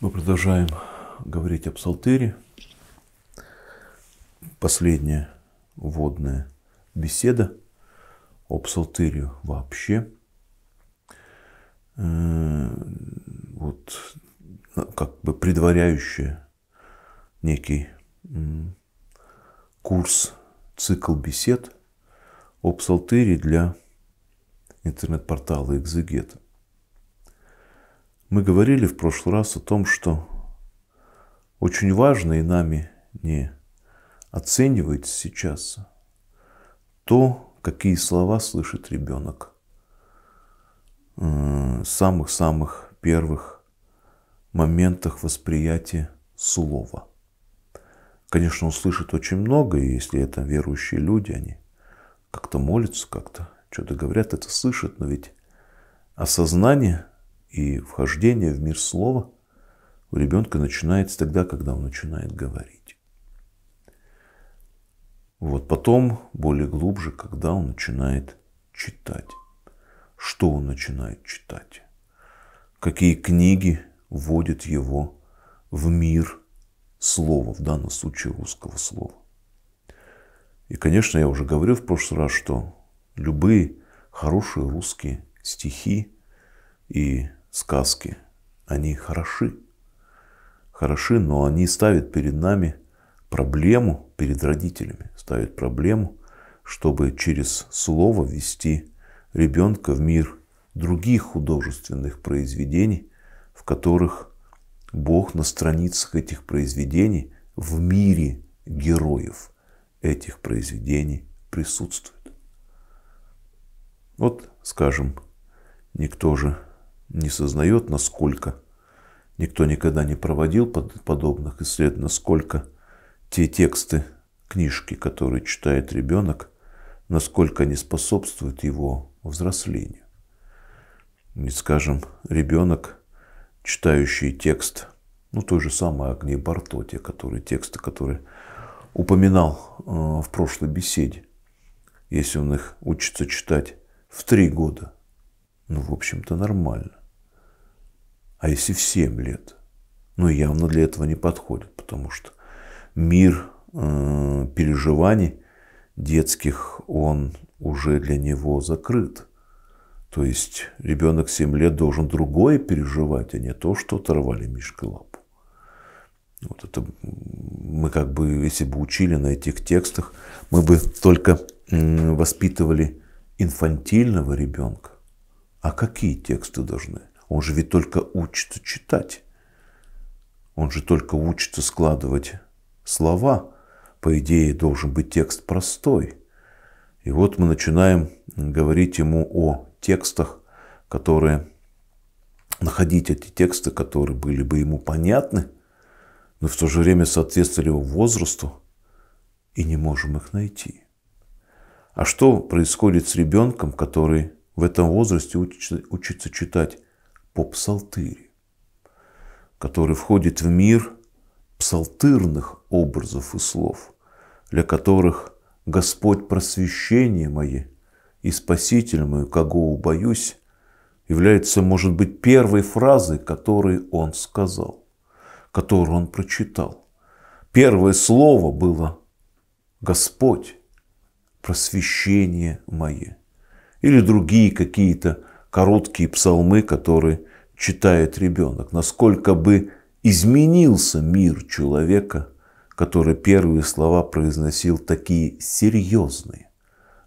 Мы продолжаем говорить о псалтере. Последняя вводная беседа о псалтере вообще. Э, вот ну, как бы предваряющая некий курс, цикл бесед о псалтере для интернет-портала «Экзегет». Мы говорили в прошлый раз о том, что очень важно и нами не оценивается сейчас то, какие слова слышит ребенок э, самых-самых первых моментах восприятия слова. Конечно, он слышит очень много, и если это верующие люди, они как-то молятся, как-то что-то говорят, это слышат, но ведь осознание и вхождение в мир слова у ребенка начинается тогда, когда он начинает говорить. Вот потом, более глубже, когда он начинает читать. Что он начинает читать? Какие книги вводят его в мир слова, в данном случае русского слова. И, конечно, я уже говорил в прошлый раз, что любые хорошие русские стихи и сказки, они хороши. Хороши, но они ставят перед нами проблему, перед родителями, ставят проблему, чтобы через слово ввести ребенка в мир других художественных произведений, в которых Бог на страницах этих произведений в мире героев этих произведений присутствует. Вот, скажем, никто же не сознает, насколько никто никогда не проводил подобных исследований, насколько те тексты, книжки, которые читает ребенок, насколько они способствуют его взрослению. И, скажем, ребенок, читающий текст, ну, той же самой Агнии Барто, те которые, тексты, которые упоминал э, в прошлой беседе, если он их учится читать в три года, ну, в общем-то, нормально. А если в 7 лет? Ну, явно для этого не подходит, потому что мир э, переживаний детских, он уже для него закрыт. То есть ребенок 7 лет должен другое переживать, а не то, что оторвали Мишкой лапу. Вот это мы как бы, если бы учили на этих текстах, мы бы только воспитывали инфантильного ребенка, а какие тексты должны? Он же ведь только учится читать. Он же только учится складывать слова. По идее, должен быть текст простой. И вот мы начинаем говорить ему о текстах, которые находить эти тексты, которые были бы ему понятны, но в то же время соответствовали его возрасту, и не можем их найти. А что происходит с ребенком, который в этом возрасте учится читать по псалтыре, который входит в мир псалтырных образов и слов, для которых Господь просвещение мое и спаситель мой, кого убоюсь, является, может быть, первой фразой, которую он сказал, которую он прочитал. Первое слово было «Господь, просвещение мое» или другие какие-то короткие псалмы, которые читает ребенок. Насколько бы изменился мир человека, который первые слова произносил такие серьезные,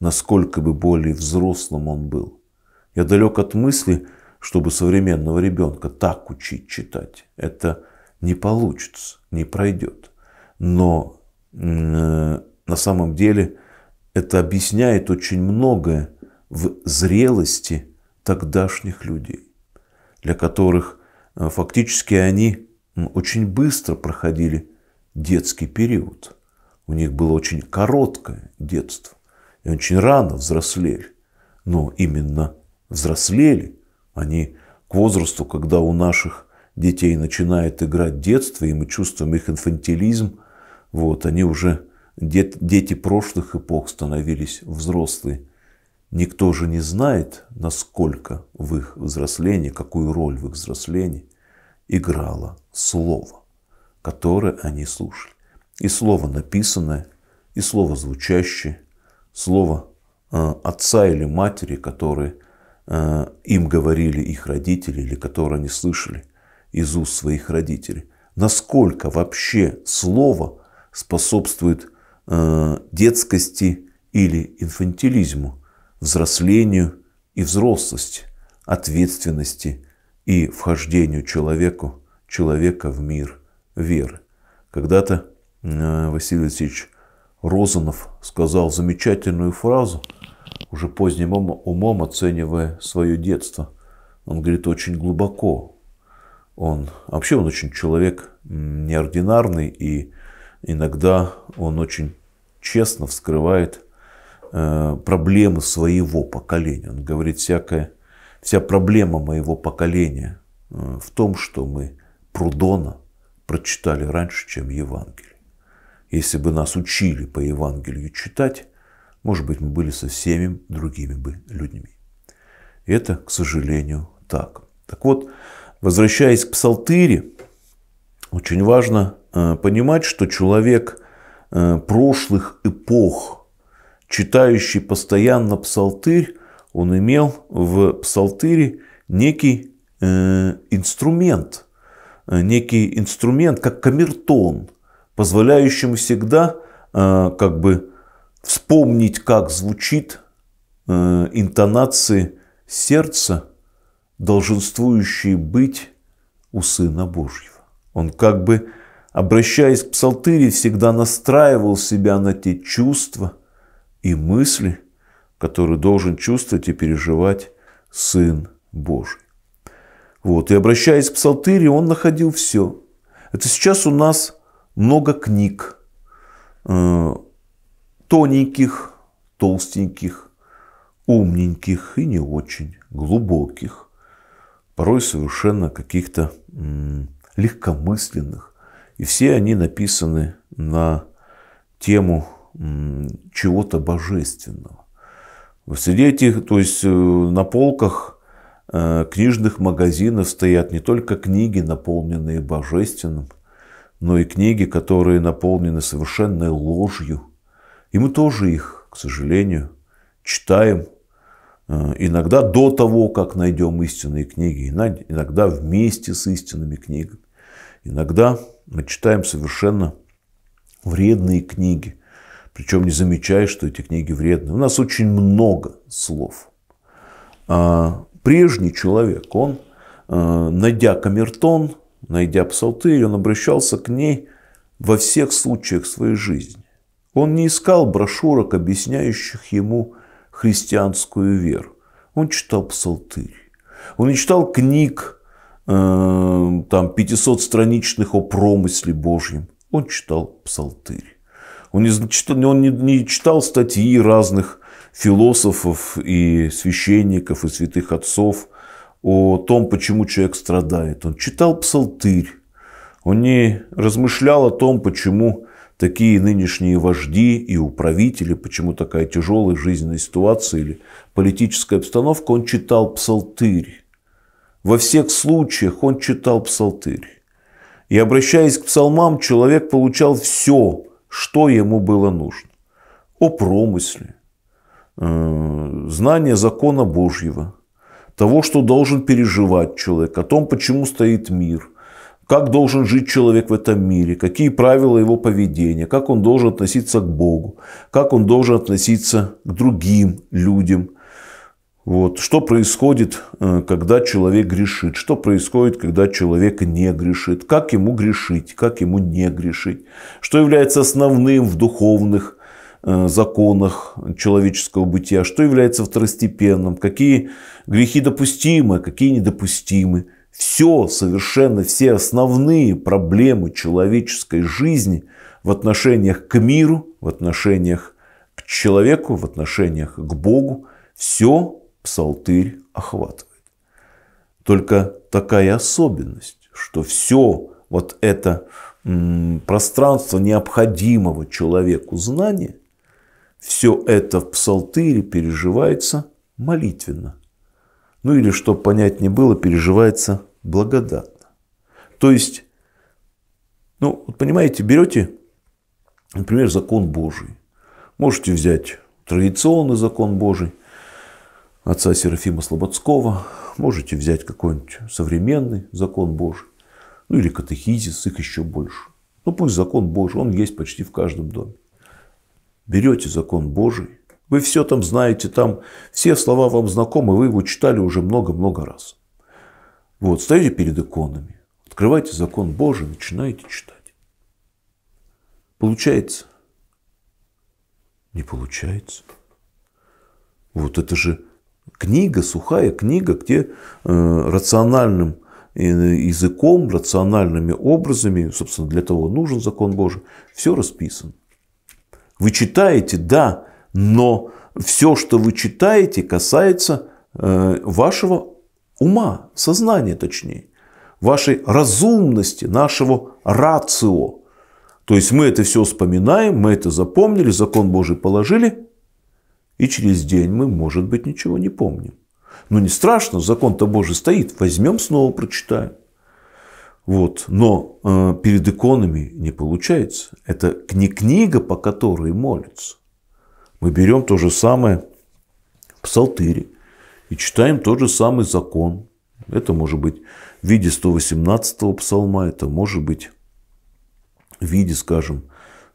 насколько бы более взрослым он был. Я далек от мысли, чтобы современного ребенка так учить читать. Это не получится, не пройдет. Но э, на самом деле это объясняет очень многое в зрелости тогдашних людей, для которых э, фактически они очень быстро проходили детский период. У них было очень короткое детство, и очень рано взрослели. Но именно взрослели они к возрасту, когда у наших детей начинает играть детство, и мы чувствуем их инфантилизм, вот, они уже дет, дети прошлых эпох становились взрослые Никто же не знает, насколько в их взрослении, какую роль в их взрослении играло слово, которое они слушали. И слово написанное, и слово звучащее, слово э, отца или матери, которые э, им говорили их родители или которые они слышали из уст своих родителей. Насколько вообще слово способствует э, детскости или инфантилизму взрослению и взрослости, ответственности и вхождению человеку, человека в мир веры. Когда-то э, Василий Алексеевич Розанов сказал замечательную фразу, уже поздним умом оценивая свое детство. Он говорит очень глубоко. Он вообще он очень человек неординарный и иногда он очень честно вскрывает Э, проблемы своего поколения. Он говорит, всякая, вся проблема моего поколения э, в том, что мы Прудона прочитали раньше, чем Евангелие. Если бы нас учили по Евангелию читать, может быть, мы были со всеми другими бы людьми. И это, к сожалению, так. Так вот, возвращаясь к псалтыре, очень важно э, понимать, что человек прошлых эпох – читающий постоянно псалтырь, он имел в псалтыре некий э, инструмент, э, некий инструмент, как камертон, позволяющим всегда э, как бы вспомнить, как звучит э, интонации сердца, долженствующие быть у Сына Божьего. Он как бы, обращаясь к псалтыре, всегда настраивал себя на те чувства – и мысли, которые должен чувствовать и переживать Сын Божий. Вот. И обращаясь к псалтыре, он находил все. Это сейчас у нас много книг, э, тоненьких, толстеньких, умненьких и не очень, глубоких, порой совершенно каких-то легкомысленных. И все они написаны на тему чего-то божественного. Среди этих, то есть э, на полках э, книжных магазинов стоят не только книги, наполненные божественным, но и книги, которые наполнены совершенной ложью. И мы тоже их, к сожалению, читаем э, иногда до того, как найдем истинные книги, иногда вместе с истинными книгами. Иногда мы читаем совершенно вредные книги, причем не замечая, что эти книги вредны. У нас очень много слов. А прежний человек, он, а, найдя камертон, найдя псалтырь, он обращался к ней во всех случаях своей жизни. Он не искал брошюрок, объясняющих ему христианскую веру. Он читал псалтырь. Он не читал книг, э, там, 500-страничных о промысле Божьем. Он читал псалтырь. Он не, читал, он не, не читал статьи разных философов и священников и святых отцов о том, почему человек страдает. Он читал псалтырь. Он не размышлял о том, почему такие нынешние вожди и управители, почему такая тяжелая жизненная ситуация или политическая обстановка, он читал псалтырь. Во всех случаях он читал псалтырь. И обращаясь к псалмам, человек получал все, что ему было нужно. О промысле, э, знание закона Божьего, того, что должен переживать человек, о том, почему стоит мир, как должен жить человек в этом мире, какие правила его поведения, как он должен относиться к Богу, как он должен относиться к другим людям – вот. Что происходит, э, когда человек грешит? Что происходит, когда человек не грешит? Как ему грешить? Как ему не грешить? Что является основным в духовных э, законах человеческого бытия? Что является второстепенным? Какие грехи допустимы, а какие недопустимы? Все, совершенно все основные проблемы человеческой жизни в отношениях к миру, в отношениях к человеку, в отношениях к Богу, все псалтырь охватывает. Только такая особенность, что все вот это пространство необходимого человеку знания, все это в псалтыре переживается молитвенно. Ну или, чтобы понять не было, переживается благодатно. То есть, ну, вот понимаете, берете, например, закон Божий. Можете взять традиционный закон Божий, отца Серафима Слободского, можете взять какой-нибудь современный закон Божий, ну или катехизис, их еще больше. Ну пусть закон Божий, он есть почти в каждом доме. Берете закон Божий, вы все там знаете, там все слова вам знакомы, вы его читали уже много-много раз. Вот, стоите перед иконами, открываете закон Божий, начинаете читать. Получается? Не получается. Вот это же книга, сухая книга, где э, рациональным э, языком, рациональными образами, собственно, для того нужен закон Божий, все расписано. Вы читаете, да, но все, что вы читаете, касается э, вашего ума, сознания точнее, вашей разумности, нашего рацио. То есть мы это все вспоминаем, мы это запомнили, закон Божий положили, и через день мы, может быть, ничего не помним. Но не страшно, закон-то Божий стоит, возьмем, снова прочитаем. Вот. Но э, перед иконами не получается. Это не книга, по которой молится. Мы берем то же самое в псалтыре и читаем тот же самый закон. Это может быть в виде 118-го псалма, это может быть в виде, скажем,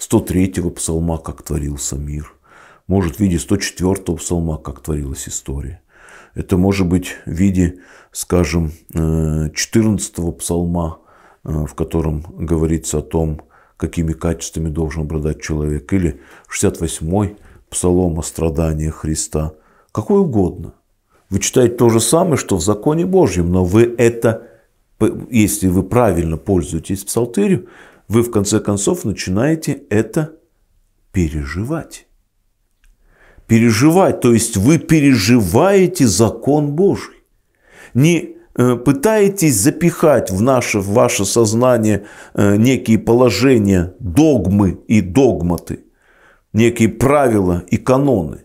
103-го псалма, как творился мир может в виде 104-го псалма, как творилась история. Это может быть в виде, скажем, 14-го э, псалма, э, в котором говорится о том, какими качествами должен обладать человек, или 68-й псалом о страданиях Христа, какой угодно. Вы читаете то же самое, что в законе Божьем, но вы это, если вы правильно пользуетесь псалтырью, вы в конце концов начинаете это переживать переживать, то есть вы переживаете закон Божий. Не э, пытаетесь запихать в наше, в ваше сознание э, некие положения, догмы и догматы, некие правила и каноны.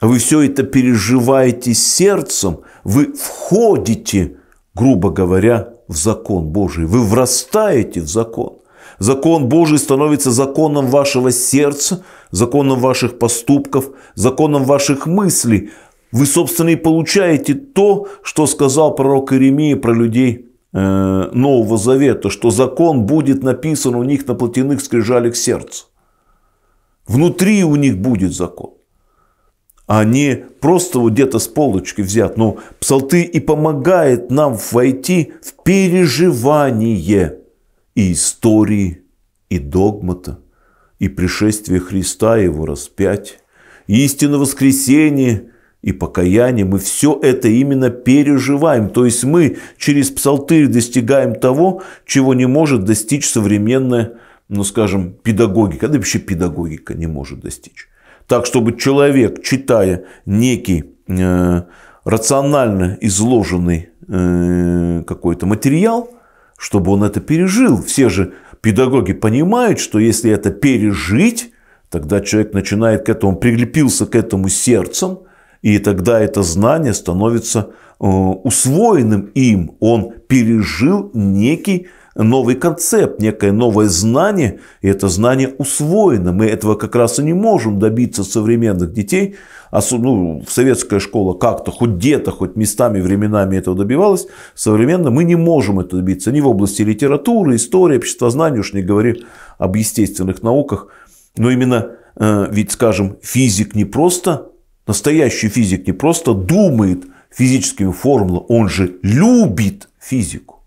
Вы все это переживаете сердцем, вы входите, грубо говоря, в закон Божий, вы врастаете в закон. Закон Божий становится законом вашего сердца – законом ваших поступков, законом ваших мыслей. Вы, собственно, и получаете то, что сказал пророк Иеремия про людей э, Нового Завета, что закон будет написан у них на плотяных скрижалях сердца. Внутри у них будет закон а не просто вот где-то с полочки взят. Но псалты и помогает нам войти в переживание и истории, и догмата и пришествие Христа, Его распять, и истину воскресения и покаяние, мы все это именно переживаем. То есть мы через псалтырь достигаем того, чего не может достичь современная, ну скажем, педагогика, да вообще педагогика не может достичь. Так, чтобы человек, читая некий э, рационально изложенный э, какой-то материал, чтобы он это пережил. Все же педагоги понимают, что если это пережить, тогда человек начинает к этому, прилепился к этому сердцем, и тогда это знание становится э, усвоенным им. Он пережил некий новый концепт, некое новое знание, и это знание усвоено. Мы этого как раз и не можем добиться современных детей, ну, советская школа как-то, хоть где-то, хоть местами, временами этого добивалась, современно мы не можем это добиться ни в области литературы, истории, обществознания, уж не говори об естественных науках, но именно э, ведь, скажем, физик не просто, настоящий физик не просто думает физическими формулами, он же любит физику,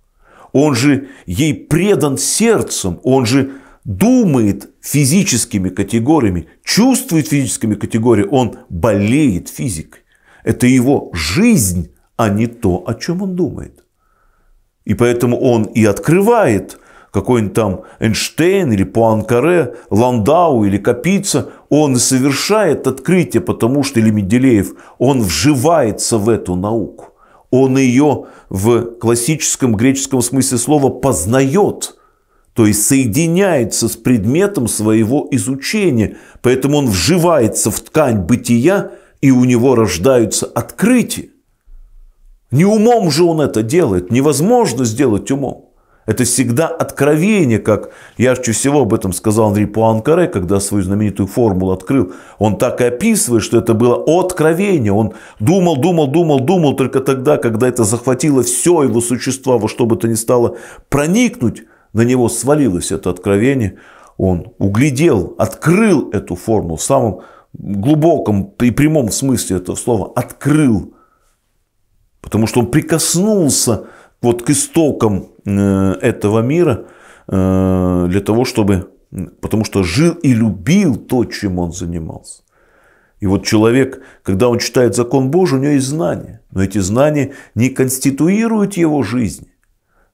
он же ей предан сердцем, он же думает физическими категориями, чувствует физическими категориями, он болеет физикой. Это его жизнь, а не то, о чем он думает. И поэтому он и открывает какой-нибудь там Эйнштейн или Пуанкаре, Ландау или Капица, он и совершает открытие, потому что, или Менделеев, он вживается в эту науку. Он ее в классическом греческом смысле слова познает – то есть соединяется с предметом своего изучения, поэтому он вживается в ткань бытия, и у него рождаются открытия. Не умом же он это делает, невозможно сделать умом. Это всегда откровение, как я чаще всего об этом сказал Андрей Пуанкаре, когда свою знаменитую формулу открыл. Он так и описывает, что это было откровение. Он думал, думал, думал, думал только тогда, когда это захватило все его существо, во что бы то ни стало проникнуть на него свалилось это откровение, он углядел, открыл эту форму в самом глубоком и прямом смысле этого слова, открыл, потому что он прикоснулся вот к истокам э, этого мира э, для того, чтобы, потому что жил и любил то, чем он занимался. И вот человек, когда он читает закон Божий, у него есть знания, но эти знания не конституируют его жизнь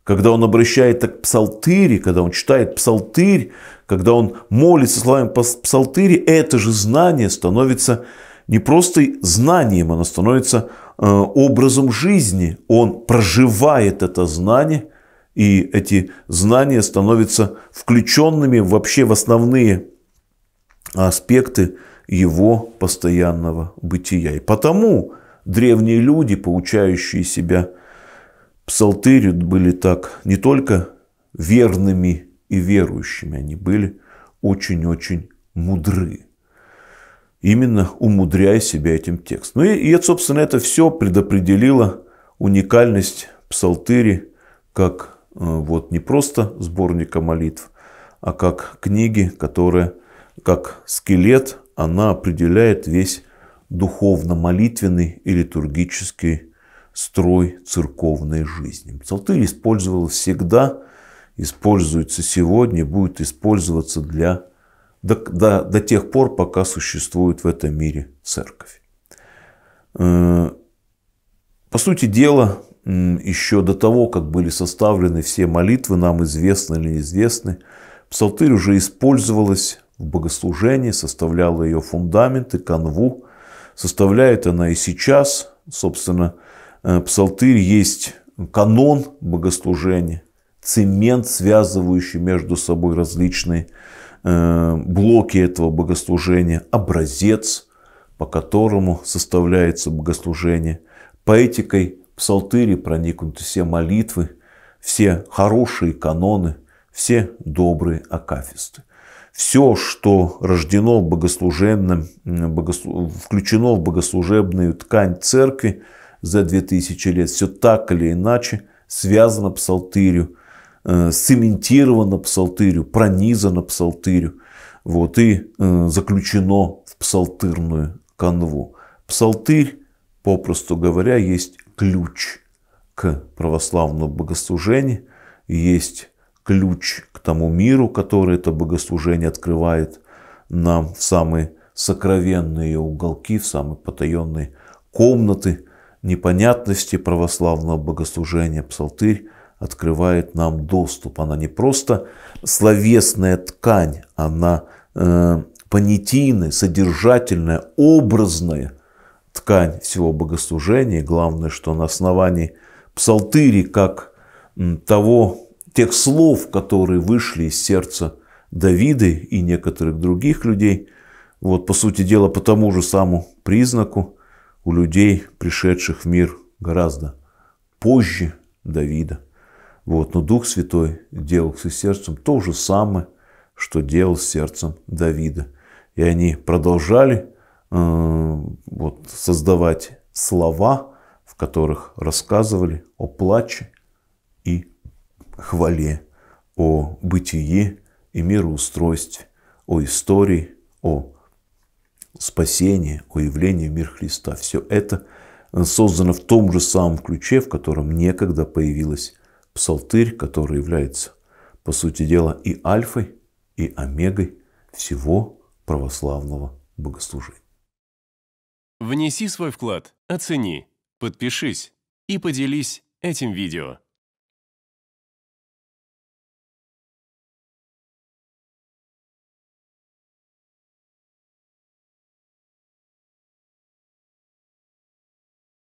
когда он обращает к псалтыри, когда он читает псалтырь, когда он молится словами псалтыри, это же знание становится не просто знанием, оно становится э, образом жизни. Он проживает это знание, и эти знания становятся включенными вообще в основные аспекты его постоянного бытия. И потому древние люди, получающие себя псалтырю были так не только верными и верующими, они были очень-очень мудры. Именно умудряя себя этим текстом. Ну и, и, собственно, это все предопределило уникальность псалтыри как э, вот не просто сборника молитв, а как книги, которая как скелет, она определяет весь духовно-молитвенный и литургический строй церковной жизни. Псалтырь использовал всегда, используется сегодня, будет использоваться для, до, до, до тех пор, пока существует в этом мире церковь. Э, по сути дела, еще до того, как были составлены все молитвы, нам известны или неизвестны, псалтырь уже использовалась в богослужении, составляла ее фундаменты, канву. Составляет она и сейчас, собственно, Э, псалтырь есть канон богослужения, цемент, связывающий между собой различные э, блоки этого богослужения, образец, по которому составляется богослужение. Поэтикой псалтыри проникнуты все молитвы, все хорошие каноны, все добрые акафисты. Все, что рождено в богослужебном, богослу, включено в богослужебную ткань церкви – за 2000 лет. Все так или иначе связано псалтырю, э, цементировано псалтырю, пронизано псалтырю. Вот, и э, заключено в псалтырную канву. Псалтырь, попросту говоря, есть ключ к православному богослужению, есть ключ к тому миру, который это богослужение открывает нам в самые сокровенные уголки, в самые потаенные комнаты непонятности православного богослужения псалтырь открывает нам доступ. Она не просто словесная ткань, она э, понятийная, содержательная, образная ткань всего богослужения. главное, что на основании псалтыри, как того, тех слов, которые вышли из сердца Давида и некоторых других людей, вот, по сути дела, по тому же самому признаку у людей, пришедших в мир гораздо позже Давида. Вот. Но Дух Святой делал с сердцем то же самое, что делал с сердцем Давида. И они продолжали э, вот, создавать слова, в которых рассказывали о плаче и хвале, о бытии и мироустройстве, о истории, о Спасение, о явлении в мир Христа. Все это э, создано в том же самом ключе, в котором некогда появилась псалтырь, который является, по сути дела, и альфой, и омегой всего православного богослужения. Внеси свой вклад, оцени, подпишись и поделись этим видео.